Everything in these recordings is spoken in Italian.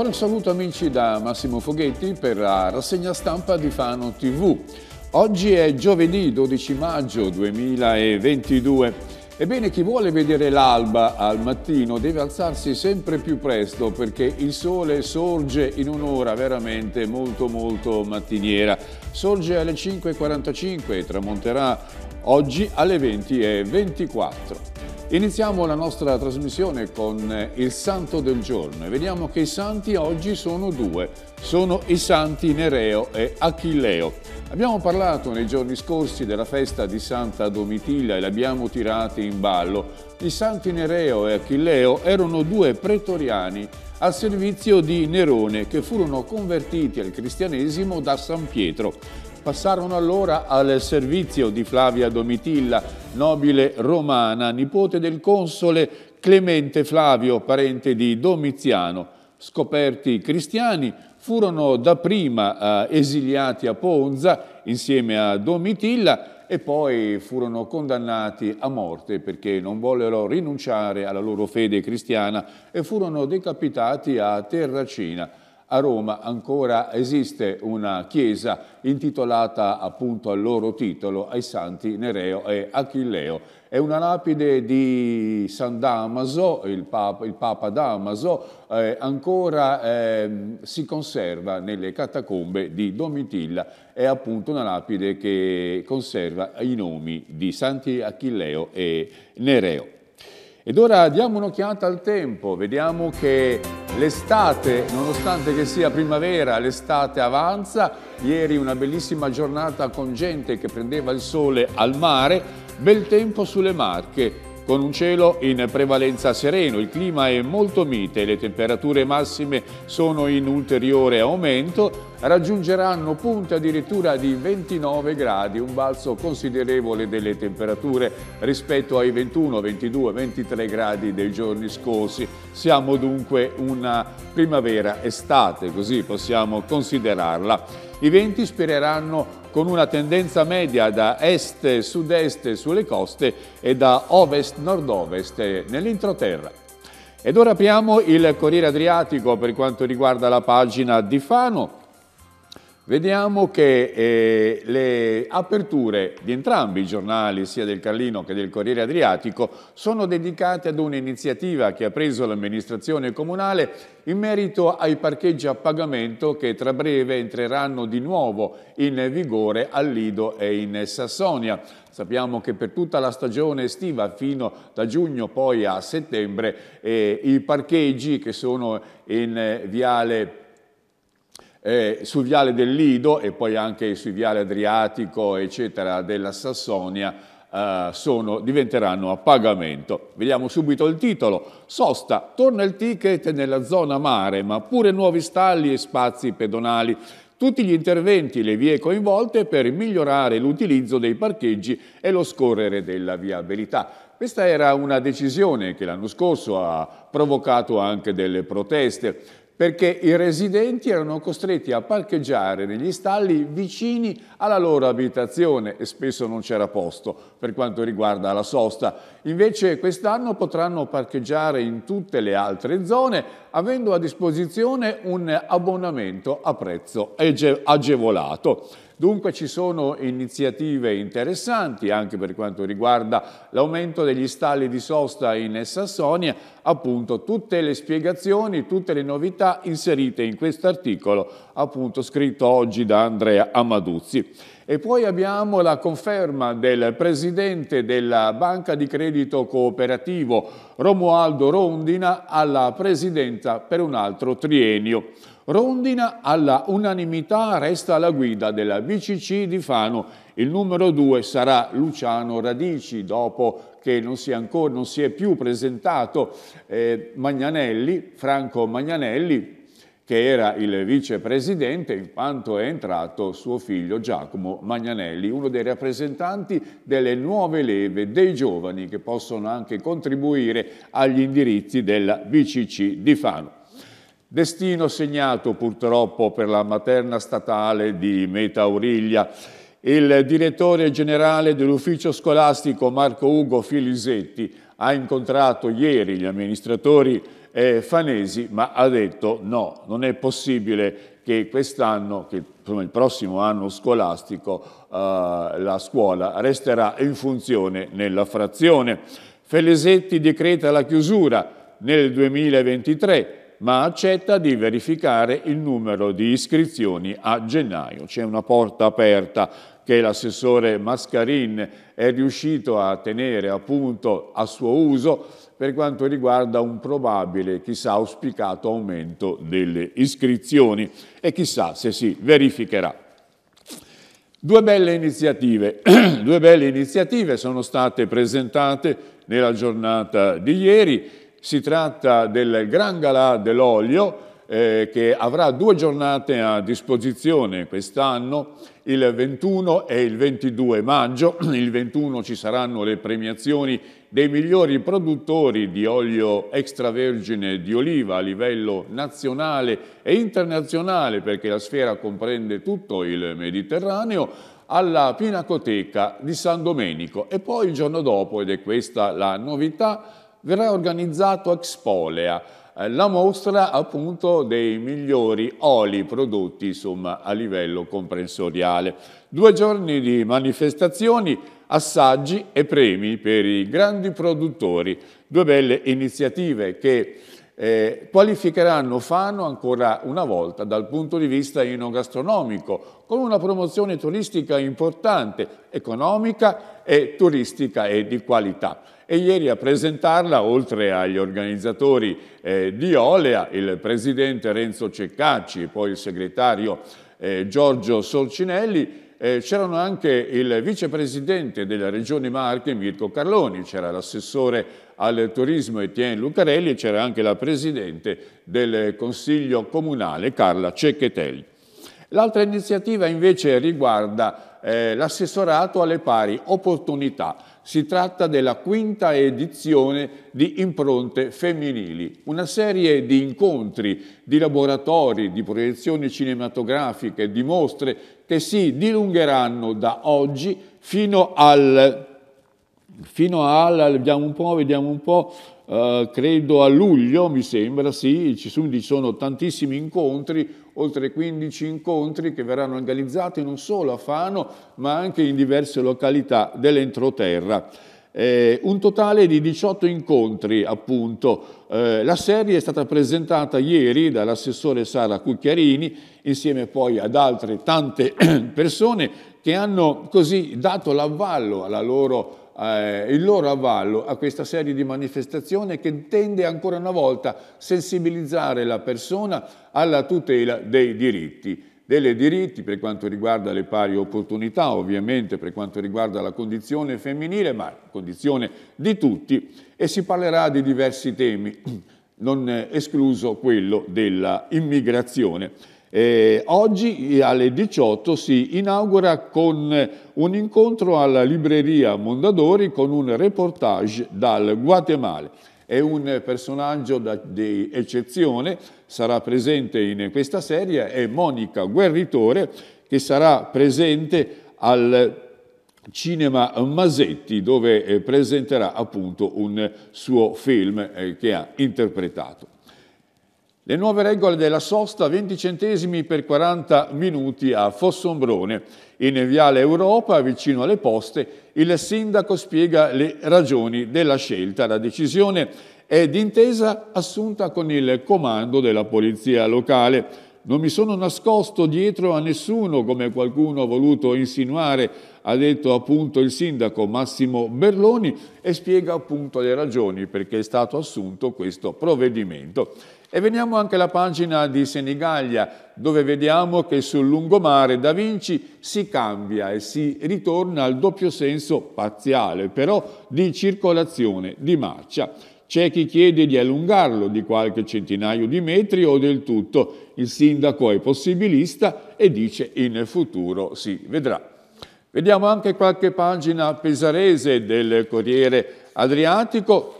Ancora un saluto amici da Massimo Foghetti per la rassegna stampa di Fano TV. Oggi è giovedì 12 maggio 2022. Ebbene, chi vuole vedere l'alba al mattino deve alzarsi sempre più presto perché il sole sorge in un'ora veramente molto molto mattiniera. Sorge alle 5.45 e tramonterà oggi alle 20.24. Iniziamo la nostra trasmissione con eh, il santo del giorno e vediamo che i santi oggi sono due, sono i santi Nereo e Achilleo. Abbiamo parlato nei giorni scorsi della festa di Santa Domitilla e l'abbiamo tirata in ballo. I santi Nereo e Achilleo erano due pretoriani al servizio di Nerone che furono convertiti al cristianesimo da San Pietro. Passarono allora al servizio di Flavia Domitilla, nobile romana, nipote del console Clemente Flavio, parente di Domiziano. Scoperti cristiani, furono dapprima eh, esiliati a Ponza insieme a Domitilla e poi furono condannati a morte perché non vollero rinunciare alla loro fede cristiana e furono decapitati a Terracina a Roma ancora esiste una chiesa intitolata appunto al loro titolo, ai santi Nereo e Achilleo. È una lapide di San Damaso, il Papa, il Papa Damaso, eh, ancora eh, si conserva nelle catacombe di Domitilla. È appunto una lapide che conserva i nomi di santi Achilleo e Nereo. Ed ora diamo un'occhiata al tempo, vediamo che L'estate, nonostante che sia primavera, l'estate avanza. Ieri una bellissima giornata con gente che prendeva il sole al mare, bel tempo sulle Marche con un cielo in prevalenza sereno, il clima è molto mite, le temperature massime sono in ulteriore aumento, raggiungeranno punte addirittura di 29 gradi, un balzo considerevole delle temperature rispetto ai 21, 22, 23 gradi dei giorni scorsi. Siamo dunque una primavera estate, così possiamo considerarla. I venti spireranno con una tendenza media da est-sud-est sulle coste e da ovest-nord-ovest nell'introterra. Ed ora apriamo il Corriere Adriatico per quanto riguarda la pagina di Fano vediamo che eh, le aperture di entrambi i giornali, sia del Carlino che del Corriere Adriatico, sono dedicate ad un'iniziativa che ha preso l'amministrazione comunale in merito ai parcheggi a pagamento che tra breve entreranno di nuovo in vigore al Lido e in Sassonia. Sappiamo che per tutta la stagione estiva, fino da giugno poi a settembre, eh, i parcheggi che sono in eh, Viale eh, sul viale del Lido e poi anche sul viale Adriatico, eccetera, della Sassonia, eh, sono, diventeranno a pagamento. Vediamo subito il titolo. Sosta, torna il ticket nella zona mare, ma pure nuovi stalli e spazi pedonali tutti gli interventi e le vie coinvolte per migliorare l'utilizzo dei parcheggi e lo scorrere della viabilità. Questa era una decisione che l'anno scorso ha provocato anche delle proteste perché i residenti erano costretti a parcheggiare negli stalli vicini alla loro abitazione e spesso non c'era posto per quanto riguarda la sosta. Invece quest'anno potranno parcheggiare in tutte le altre zone avendo a disposizione un abbonamento a prezzo agevolato. Dunque ci sono iniziative interessanti anche per quanto riguarda l'aumento degli stalli di sosta in Sassonia, appunto tutte le spiegazioni, tutte le novità inserite in questo articolo appunto scritto oggi da Andrea Amaduzzi. E poi abbiamo la conferma del presidente della Banca di Credito Cooperativo Romualdo Rondina alla presidenza per un altro triennio. Rondina alla unanimità resta alla guida della BCC di Fano. Il numero due sarà Luciano Radici, dopo che non si è, ancora, non si è più presentato eh, Magnanelli, Franco Magnanelli, che era il vicepresidente in quanto è entrato suo figlio Giacomo Magnanelli, uno dei rappresentanti delle nuove leve dei giovani che possono anche contribuire agli indirizzi della BCC di Fano. Destino segnato purtroppo per la materna statale di Meta Auriglia. Il direttore generale dell'ufficio scolastico Marco Ugo Filisetti ha incontrato ieri gli amministratori eh, fanesi ma ha detto no, non è possibile che quest'anno, che insomma, il prossimo anno scolastico, eh, la scuola resterà in funzione nella frazione. Felisetti decreta la chiusura nel 2023 ma accetta di verificare il numero di iscrizioni a gennaio. C'è una porta aperta che l'assessore Mascarin è riuscito a tenere appunto a suo uso per quanto riguarda un probabile, chissà, auspicato aumento delle iscrizioni e chissà se si verificherà. Due belle iniziative, Due belle iniziative sono state presentate nella giornata di ieri si tratta del Gran Galà dell'Olio eh, che avrà due giornate a disposizione quest'anno, il 21 e il 22 maggio. Il 21 ci saranno le premiazioni dei migliori produttori di olio extravergine di oliva a livello nazionale e internazionale, perché la sfera comprende tutto il Mediterraneo, alla Pinacoteca di San Domenico. E poi il giorno dopo, ed è questa la novità, verrà organizzato Expolea, eh, la mostra appunto dei migliori oli prodotti insomma, a livello comprensoriale. Due giorni di manifestazioni, assaggi e premi per i grandi produttori, due belle iniziative che eh, qualificheranno Fano ancora una volta dal punto di vista enogastronomico, con una promozione turistica importante, economica e turistica e di qualità e ieri a presentarla, oltre agli organizzatori eh, di Olea, il presidente Renzo Ceccacci e poi il segretario eh, Giorgio Sorcinelli, eh, c'erano anche il vicepresidente della Regione Marche Mirko Carloni, c'era l'assessore al turismo Etienne Lucarelli e c'era anche la presidente del Consiglio Comunale Carla Cecchetelli. L'altra iniziativa invece riguarda eh, l'assessorato alle pari opportunità si tratta della quinta edizione di Impronte Femminili, una serie di incontri, di laboratori, di proiezioni cinematografiche, di mostre che si dilungheranno da oggi fino al... Fino al vediamo un po', vediamo un po', eh, credo a luglio, mi sembra, sì, ci sono, ci sono tantissimi incontri, oltre 15 incontri che verranno organizzati non solo a Fano ma anche in diverse località dell'entroterra. Eh, un totale di 18 incontri appunto. Eh, la serie è stata presentata ieri dall'assessore Sara Cucchiarini insieme poi ad altre tante persone che hanno così dato l'avvallo alla loro eh, il loro avallo a questa serie di manifestazioni che tende ancora una volta a sensibilizzare la persona alla tutela dei diritti delle diritti per quanto riguarda le pari opportunità, ovviamente per quanto riguarda la condizione femminile, ma condizione di tutti, e si parlerà di diversi temi, non eh, escluso quello dell'immigrazione. immigrazione. E oggi alle 18 si inaugura con un incontro alla libreria Mondadori con un reportage dal Guatemala. È un personaggio da, di eccezione, sarà presente in questa serie, è Monica Guerritore che sarà presente al Cinema Masetti dove eh, presenterà appunto un suo film eh, che ha interpretato. Le nuove regole della sosta 20 centesimi per 40 minuti a Fossombrone. In Viale Europa, vicino alle poste, il sindaco spiega le ragioni della scelta. La decisione è d'intesa assunta con il comando della polizia locale. Non mi sono nascosto dietro a nessuno, come qualcuno ha voluto insinuare, ha detto appunto il sindaco Massimo Berloni e spiega appunto le ragioni perché è stato assunto questo provvedimento. E veniamo anche alla pagina di Senigallia, dove vediamo che sul lungomare Da Vinci si cambia e si ritorna al doppio senso parziale, però di circolazione, di marcia. C'è chi chiede di allungarlo di qualche centinaio di metri o del tutto. Il sindaco è possibilista e dice in futuro si vedrà. Vediamo anche qualche pagina pesarese del Corriere Adriatico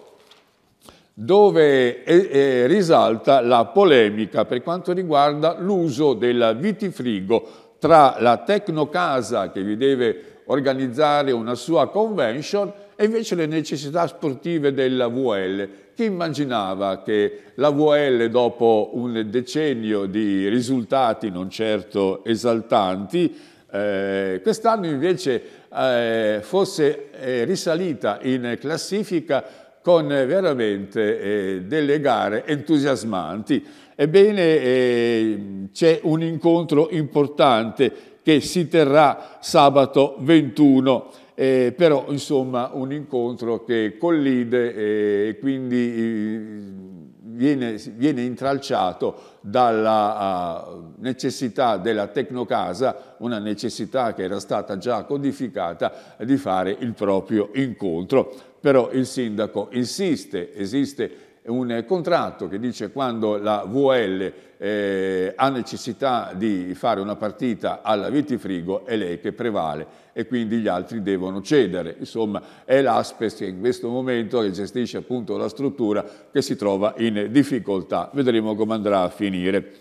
dove eh, eh, risalta la polemica per quanto riguarda l'uso del vitifrigo tra la tecnocasa che vi deve organizzare una sua convention e invece le necessità sportive della VL. Chi immaginava che la VL dopo un decennio di risultati non certo esaltanti, eh, quest'anno invece eh, fosse eh, risalita in classifica con eh, veramente eh, delle gare entusiasmanti. Ebbene, eh, c'è un incontro importante che si terrà sabato 21, eh, però insomma un incontro che collide eh, e quindi eh, viene, viene intralciato dalla uh, necessità della tecnocasa, una necessità che era stata già codificata, di fare il proprio incontro. Però il sindaco insiste, esiste un contratto che dice quando la VL eh, ha necessità di fare una partita alla Vitifrigo è lei che prevale e quindi gli altri devono cedere. Insomma è l'Aspes che in questo momento che gestisce appunto la struttura che si trova in difficoltà. Vedremo come andrà a finire.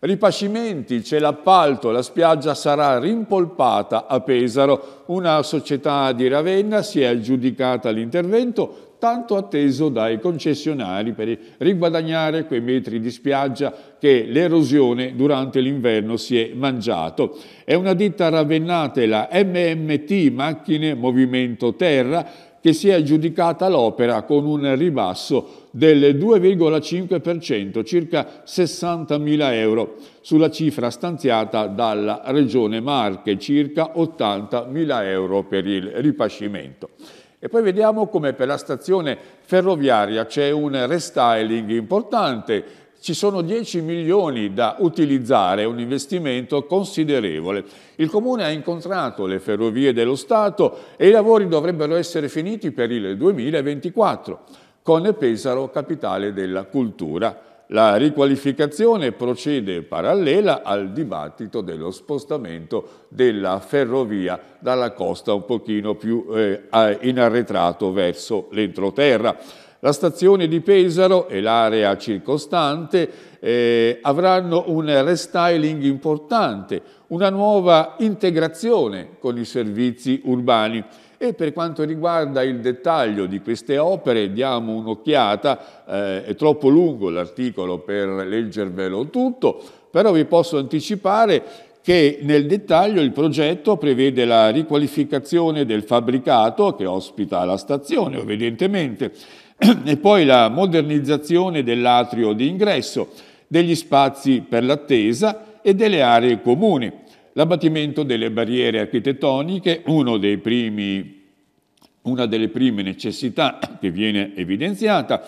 Ripascimenti, c'è l'appalto, la spiaggia sarà rimpolpata a Pesaro. Una società di Ravenna si è aggiudicata l'intervento, tanto atteso dai concessionari per riguadagnare quei metri di spiaggia che l'erosione durante l'inverno si è mangiato. È una ditta ravennate, la MMT Macchine Movimento Terra, che si è aggiudicata l'opera con un ribasso del 2,5%, circa 60.000 euro, sulla cifra stanziata dalla Regione Marche, circa 80.000 euro per il ripascimento. E poi vediamo come per la stazione ferroviaria c'è un restyling importante, ci sono 10 milioni da utilizzare, un investimento considerevole. Il Comune ha incontrato le ferrovie dello Stato e i lavori dovrebbero essere finiti per il 2024, con Pesaro capitale della cultura. La riqualificazione procede parallela al dibattito dello spostamento della ferrovia dalla costa un pochino più eh, in arretrato verso l'entroterra. La stazione di Pesaro e l'area circostante eh, avranno un restyling importante, una nuova integrazione con i servizi urbani e per quanto riguarda il dettaglio di queste opere diamo un'occhiata, eh, è troppo lungo l'articolo per leggervelo tutto, però vi posso anticipare che nel dettaglio il progetto prevede la riqualificazione del fabbricato che ospita la stazione, evidentemente, e poi la modernizzazione dell'atrio di ingresso, degli spazi per l'attesa e delle aree comuni. L'abbattimento delle barriere architettoniche, primi, una delle prime necessità che viene evidenziata,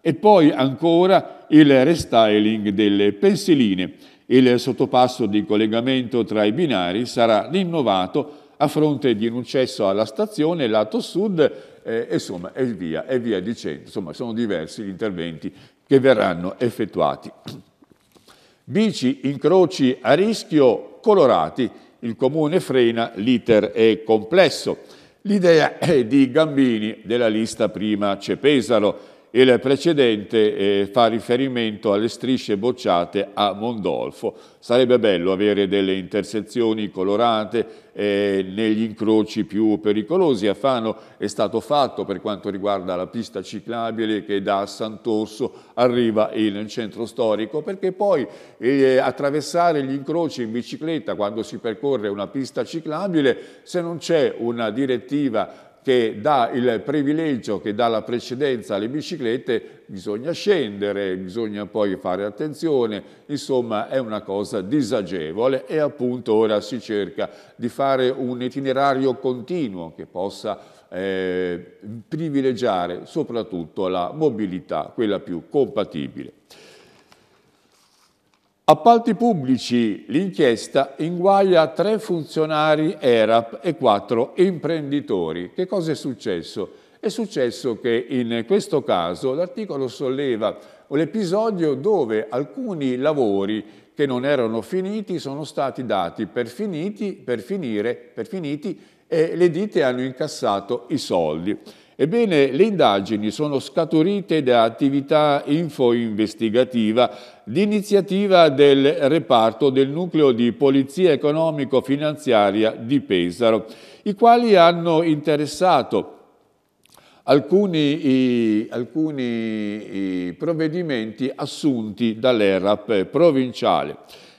e poi ancora il restyling delle pensiline. Il sottopasso di collegamento tra i binari sarà rinnovato a fronte di un accesso alla stazione lato sud eh, insomma, e, via, e via dicendo. Insomma, sono diversi gli interventi che verranno effettuati. Bici incroci a rischio colorati, il comune frena, l'iter è complesso. L'idea è di Gambini della lista prima c'è Pesaro, il precedente eh, fa riferimento alle strisce bocciate a Mondolfo. Sarebbe bello avere delle intersezioni colorate eh, negli incroci più pericolosi. A Fano è stato fatto per quanto riguarda la pista ciclabile che da Sant'Orso arriva in centro storico, perché poi eh, attraversare gli incroci in bicicletta quando si percorre una pista ciclabile, se non c'è una direttiva che dà il privilegio, che dà la precedenza alle biciclette, bisogna scendere, bisogna poi fare attenzione, insomma è una cosa disagevole e appunto ora si cerca di fare un itinerario continuo che possa eh, privilegiare soprattutto la mobilità, quella più compatibile. Appalti pubblici, l'inchiesta inguaia tre funzionari ERAP e quattro imprenditori. Che cosa è successo? È successo che in questo caso l'articolo solleva l'episodio dove alcuni lavori che non erano finiti sono stati dati per finiti, per finire, per finiti e le ditte hanno incassato i soldi. Ebbene, le indagini sono scaturite da attività info-investigativa d'iniziativa del reparto del nucleo di Polizia Economico-Finanziaria di Pesaro, i quali hanno interessato alcuni, alcuni provvedimenti assunti dall'ERAP provinciale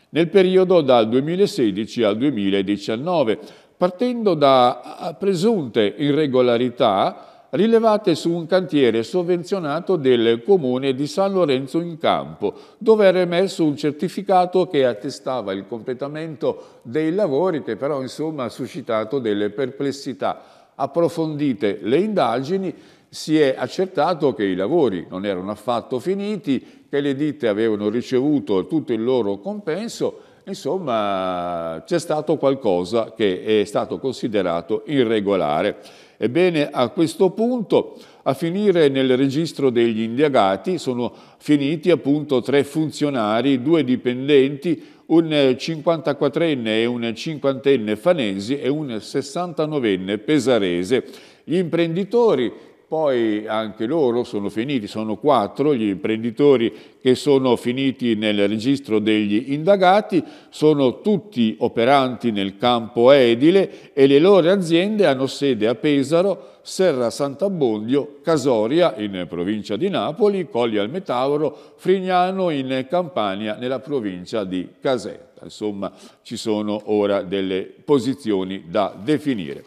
nel periodo dal 2016 al 2019, partendo da presunte irregolarità rilevate su un cantiere sovvenzionato del comune di San Lorenzo in Campo, dove era emerso un certificato che attestava il completamento dei lavori che però insomma ha suscitato delle perplessità. Approfondite le indagini si è accertato che i lavori non erano affatto finiti, che le ditte avevano ricevuto tutto il loro compenso insomma c'è stato qualcosa che è stato considerato irregolare. Ebbene, a questo punto, a finire nel registro degli indagati, sono finiti appunto tre funzionari, due dipendenti, un 54enne e un 50enne fanesi e un 69enne pesarese. Gli imprenditori poi anche loro sono finiti, sono quattro gli imprenditori che sono finiti nel registro degli indagati, sono tutti operanti nel campo edile e le loro aziende hanno sede a Pesaro, Serra Sant'Abbondio, Casoria in provincia di Napoli, Colli al Metauro, Frignano in Campania nella provincia di Caserta. Insomma ci sono ora delle posizioni da definire.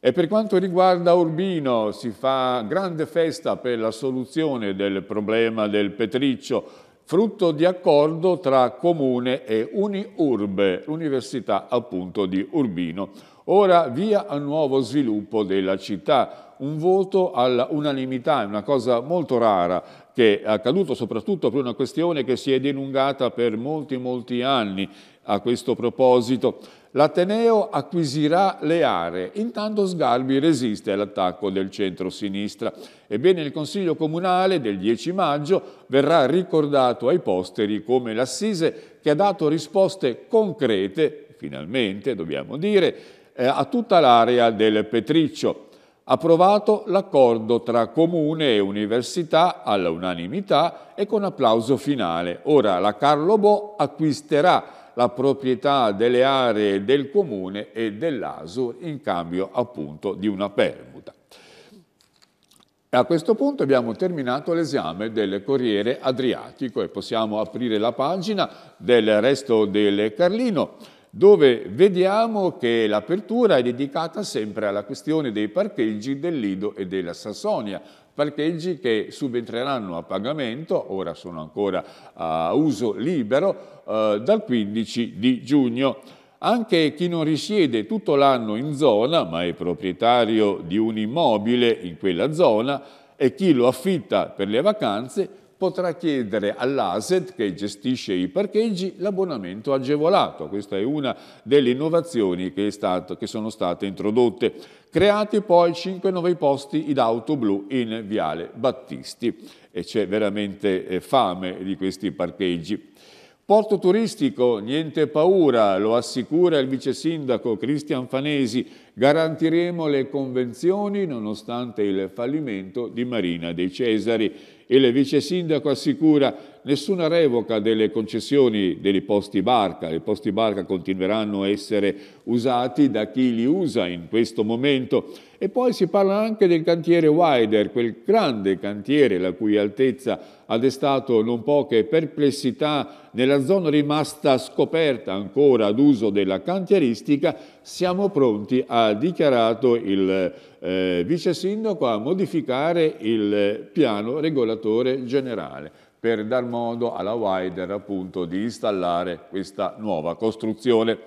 E per quanto riguarda Urbino si fa grande festa per la soluzione del problema del Petriccio, frutto di accordo tra Comune e Uniurbe, l'Università appunto di Urbino. Ora via al nuovo sviluppo della città, un voto all'unanimità, è una cosa molto rara che è accaduto soprattutto per una questione che si è dilungata per molti molti anni a questo proposito. L'Ateneo acquisirà le aree, intanto Sgarbi resiste all'attacco del centro-sinistra. Ebbene il Consiglio Comunale del 10 maggio verrà ricordato ai posteri come l'assise che ha dato risposte concrete, finalmente dobbiamo dire, eh, a tutta l'area del Petriccio approvato l'accordo tra comune e università all'unanimità e con applauso finale. Ora la Carlo Bo acquisterà la proprietà delle aree del comune e dell'ASUR in cambio appunto di una permuta. A questo punto abbiamo terminato l'esame del Corriere Adriatico e possiamo aprire la pagina del resto del Carlino dove vediamo che l'apertura è dedicata sempre alla questione dei parcheggi del Lido e della Sassonia, parcheggi che subentreranno a pagamento, ora sono ancora a uso libero, eh, dal 15 di giugno. Anche chi non risiede tutto l'anno in zona, ma è proprietario di un immobile in quella zona, e chi lo affitta per le vacanze potrà chiedere all'ASET che gestisce i parcheggi l'abbonamento agevolato. Questa è una delle innovazioni che, stato, che sono state introdotte. Creati poi 5 nuovi posti in auto blu in Viale Battisti e c'è veramente eh, fame di questi parcheggi. Porto turistico, niente paura, lo assicura il vice sindaco Cristian Fanesi, garantiremo le convenzioni nonostante il fallimento di Marina dei Cesari e il vice sindaco assicura nessuna revoca delle concessioni dei posti barca, i posti barca continueranno a essere usati da chi li usa in questo momento e poi si parla anche del cantiere Wider, quel grande cantiere la cui altezza ha destato non poche perplessità nella zona rimasta scoperta ancora ad uso della cantieristica, siamo pronti, ha dichiarato il eh, vice sindaco, a modificare il piano regolatore generale per dar modo alla Wider appunto di installare questa nuova costruzione.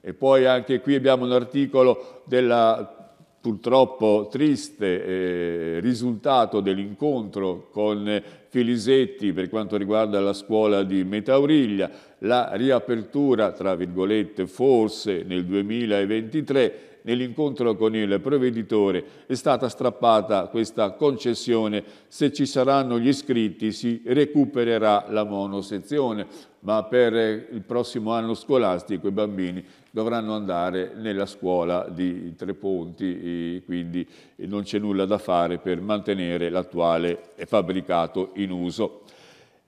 E poi anche qui abbiamo un articolo della purtroppo triste eh, risultato dell'incontro con Filisetti per quanto riguarda la scuola di Metauriglia, la riapertura, tra virgolette, forse nel 2023 nell'incontro con il provveditore è stata strappata questa concessione, se ci saranno gli iscritti si recupererà la monosezione, ma per il prossimo anno scolastico i bambini dovranno andare nella scuola di Tre Ponti, quindi non c'è nulla da fare per mantenere l'attuale fabbricato in uso.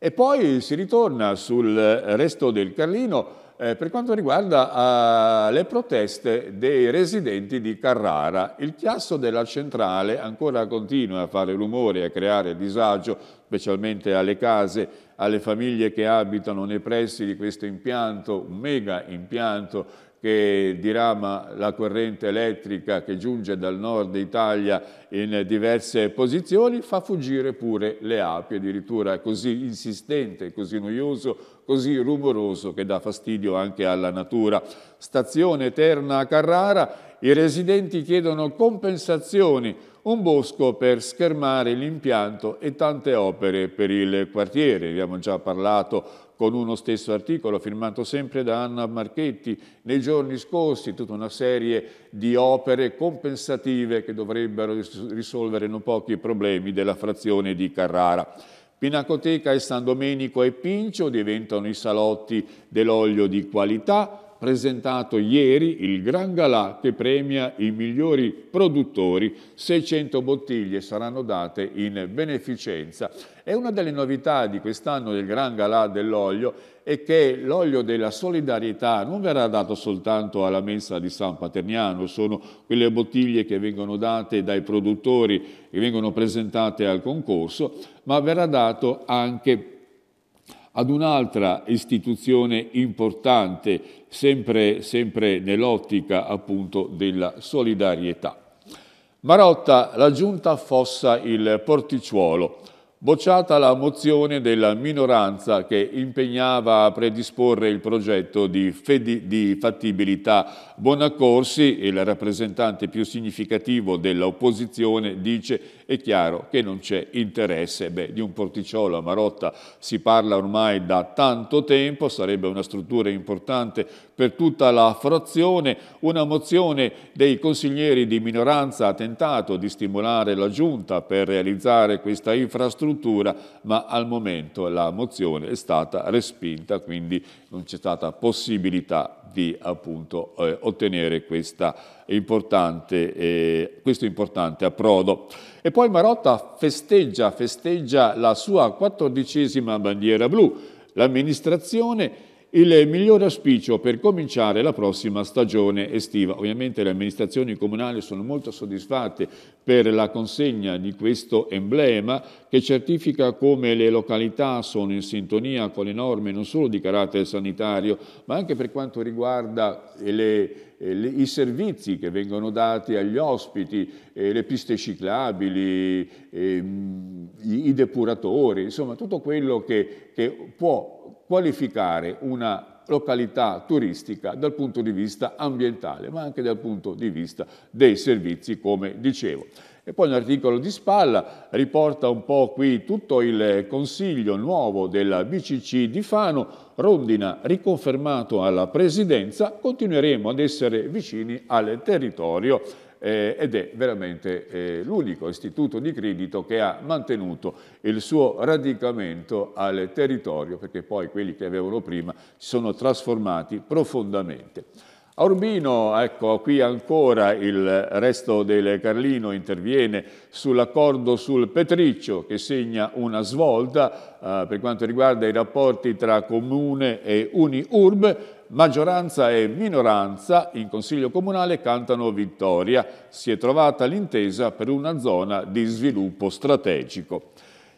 E poi si ritorna sul resto del Carlino eh, per quanto riguarda eh, le proteste dei residenti di Carrara, il chiasso della centrale ancora continua a fare rumore, e a creare disagio, specialmente alle case, alle famiglie che abitano nei pressi di questo impianto, un mega impianto che dirama la corrente elettrica che giunge dal nord Italia in diverse posizioni, fa fuggire pure le api, addirittura è così insistente, così noioso, così rumoroso che dà fastidio anche alla natura. Stazione Eterna a Carrara, i residenti chiedono compensazioni, un bosco per schermare l'impianto e tante opere per il quartiere. Abbiamo già parlato con uno stesso articolo firmato sempre da Anna Marchetti. Nei giorni scorsi tutta una serie di opere compensative che dovrebbero risolvere non pochi problemi della frazione di Carrara. Pinacoteca e San Domenico e Pincio diventano i salotti dell'olio di qualità, presentato ieri il Gran Galà che premia i migliori produttori. 600 bottiglie saranno date in beneficenza. E una delle novità di quest'anno del Gran Galà dell'olio è che l'olio della solidarietà non verrà dato soltanto alla mensa di San Paterniano, sono quelle bottiglie che vengono date dai produttori, che vengono presentate al concorso, ma verrà dato anche ad un'altra istituzione importante, sempre, sempre nell'ottica appunto della solidarietà. Marotta, la giunta fossa il porticciuolo. Bocciata la mozione della minoranza che impegnava a predisporre il progetto di, di fattibilità, Bonaccorsi, il rappresentante più significativo dell'opposizione, dice è chiaro che non c'è interesse. Beh, di un porticciolo a Marotta si parla ormai da tanto tempo, sarebbe una struttura importante per tutta la frazione. Una mozione dei consiglieri di minoranza ha tentato di stimolare la Giunta per realizzare questa infrastruttura, ma al momento la mozione è stata respinta, quindi non c'è stata possibilità di appunto, eh, ottenere questa importante, eh, questo importante approdo. E poi Marotta festeggia, festeggia la sua quattordicesima bandiera blu. L'amministrazione il miglior auspicio per cominciare la prossima stagione estiva. Ovviamente le amministrazioni comunali sono molto soddisfatte per la consegna di questo emblema che certifica come le località sono in sintonia con le norme non solo di carattere sanitario ma anche per quanto riguarda eh, le, eh, le, i servizi che vengono dati agli ospiti, eh, le piste ciclabili, eh, i, i depuratori, insomma tutto quello che, che può qualificare una località turistica dal punto di vista ambientale, ma anche dal punto di vista dei servizi, come dicevo. E poi un articolo di spalla riporta un po' qui tutto il consiglio nuovo della BCC di Fano, Rondina riconfermato alla presidenza, continueremo ad essere vicini al territorio eh, ed è veramente eh, l'unico istituto di credito che ha mantenuto il suo radicamento al territorio, perché poi quelli che avevano prima si sono trasformati profondamente. A Urbino, ecco, qui ancora il resto del Carlino interviene sull'accordo sul Petriccio che segna una svolta eh, per quanto riguarda i rapporti tra comune e Uniurb maggioranza e minoranza in Consiglio Comunale cantano vittoria. Si è trovata l'intesa per una zona di sviluppo strategico.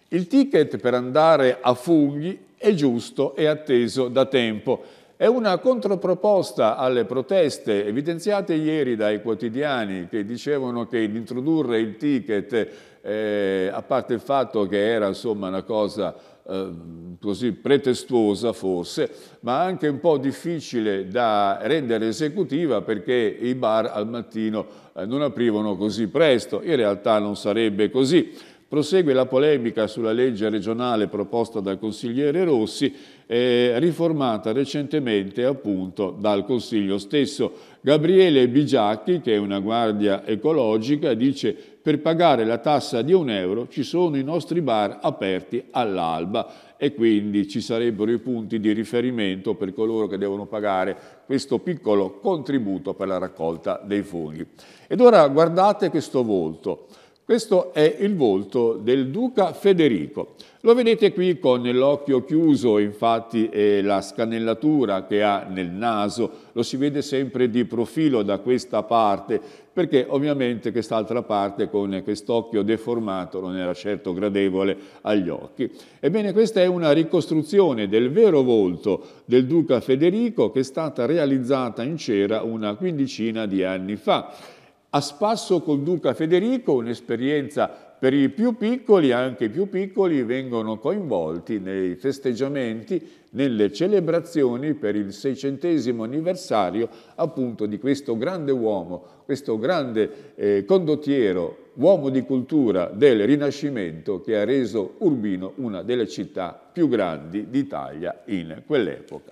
Il ticket per andare a Funghi è giusto e atteso da tempo. È una controproposta alle proteste evidenziate ieri dai quotidiani che dicevano che l'introdurre il ticket, eh, a parte il fatto che era insomma, una cosa Ehm, così pretestuosa forse, ma anche un po' difficile da rendere esecutiva perché i bar al mattino eh, non aprivano così presto, in realtà non sarebbe così. Prosegue la polemica sulla legge regionale proposta dal consigliere Rossi, eh, riformata recentemente appunto dal Consiglio stesso. Gabriele Bigiacchi, che è una guardia ecologica, dice per pagare la tassa di un euro ci sono i nostri bar aperti all'alba e quindi ci sarebbero i punti di riferimento per coloro che devono pagare questo piccolo contributo per la raccolta dei funghi. Ed ora guardate questo volto. Questo è il volto del duca Federico. Lo vedete qui con l'occhio chiuso, infatti è la scanellatura che ha nel naso, lo si vede sempre di profilo da questa parte, perché ovviamente quest'altra parte con quest'occhio deformato non era certo gradevole agli occhi. Ebbene, questa è una ricostruzione del vero volto del duca Federico che è stata realizzata in cera una quindicina di anni fa. A spasso col duca Federico, un'esperienza per i più piccoli, anche i più piccoli vengono coinvolti nei festeggiamenti, nelle celebrazioni per il seicentesimo anniversario appunto di questo grande uomo, questo grande eh, condottiero, uomo di cultura del Rinascimento che ha reso Urbino una delle città più grandi d'Italia in quell'epoca.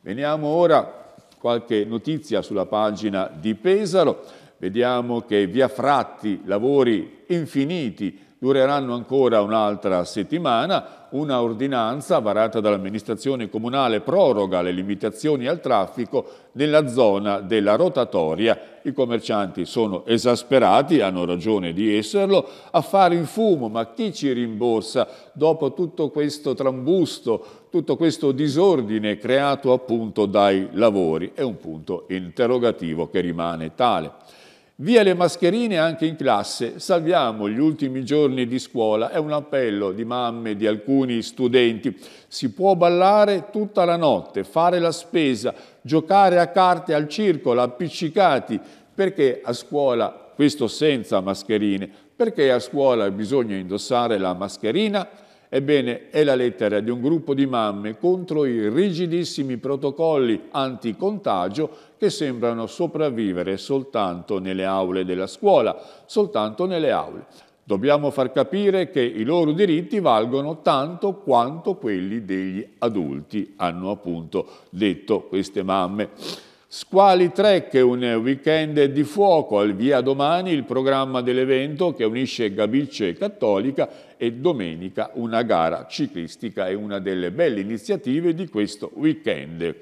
Veniamo ora a qualche notizia sulla pagina di Pesaro. Vediamo che via Fratti lavori infiniti dureranno ancora un'altra settimana, una ordinanza varata dall'amministrazione comunale proroga le limitazioni al traffico nella zona della rotatoria. I commercianti sono esasperati, hanno ragione di esserlo, a fare in fumo, ma chi ci rimborsa dopo tutto questo trambusto, tutto questo disordine creato appunto dai lavori? È un punto interrogativo che rimane tale. Via le mascherine anche in classe, salviamo gli ultimi giorni di scuola, è un appello di mamme, di alcuni studenti. Si può ballare tutta la notte, fare la spesa, giocare a carte al circolo, appiccicati, perché a scuola, questo senza mascherine, perché a scuola bisogna indossare la mascherina? Ebbene, è la lettera di un gruppo di mamme contro i rigidissimi protocolli anticontagio che sembrano sopravvivere soltanto nelle aule della scuola, soltanto nelle aule. Dobbiamo far capire che i loro diritti valgono tanto quanto quelli degli adulti, hanno appunto detto queste mamme. Squali Trek, un weekend di fuoco, al via domani il programma dell'evento che unisce Gabilce Cattolica e domenica una gara ciclistica è una delle belle iniziative di questo weekend.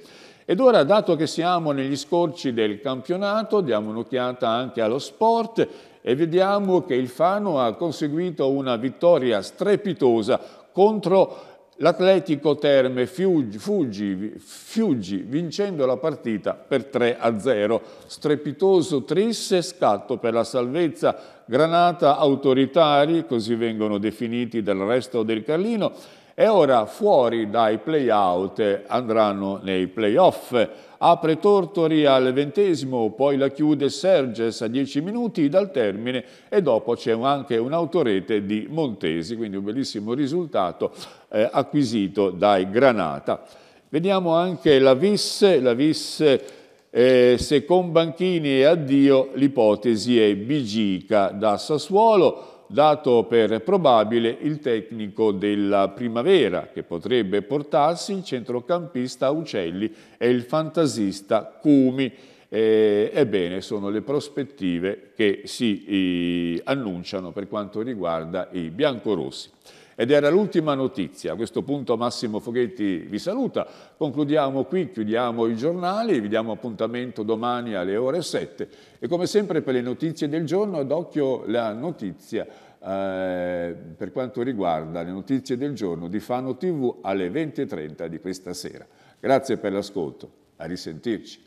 Ed ora, dato che siamo negli scorci del campionato, diamo un'occhiata anche allo sport e vediamo che il Fano ha conseguito una vittoria strepitosa contro L'Atletico Terme fuggi, fuggi, vincendo la partita per 3 a 0. Strepitoso trisse scatto per la salvezza Granata autoritari, così vengono definiti dal resto del Carlino, e ora fuori dai playout andranno nei playoff. Apre Tortori al ventesimo, poi la chiude Serges a dieci minuti dal termine e dopo c'è anche un'autorete di Montesi, quindi un bellissimo risultato eh, acquisito dai Granata. Vediamo anche la Vis, la Vis eh, se con Banchini e addio l'ipotesi è bigica da Sassuolo, dato per probabile il tecnico della primavera, che potrebbe portarsi il centrocampista Uccelli e il fantasista Cumi. Eh, ebbene, sono le prospettive che si eh, annunciano per quanto riguarda i biancorossi. Ed era l'ultima notizia. A questo punto Massimo Foghetti vi saluta. Concludiamo qui, chiudiamo i giornali, vi diamo appuntamento domani alle ore 7 e come sempre per le notizie del giorno ad occhio la notizia eh, per quanto riguarda le notizie del giorno di Fano TV alle 20.30 di questa sera. Grazie per l'ascolto, a risentirci.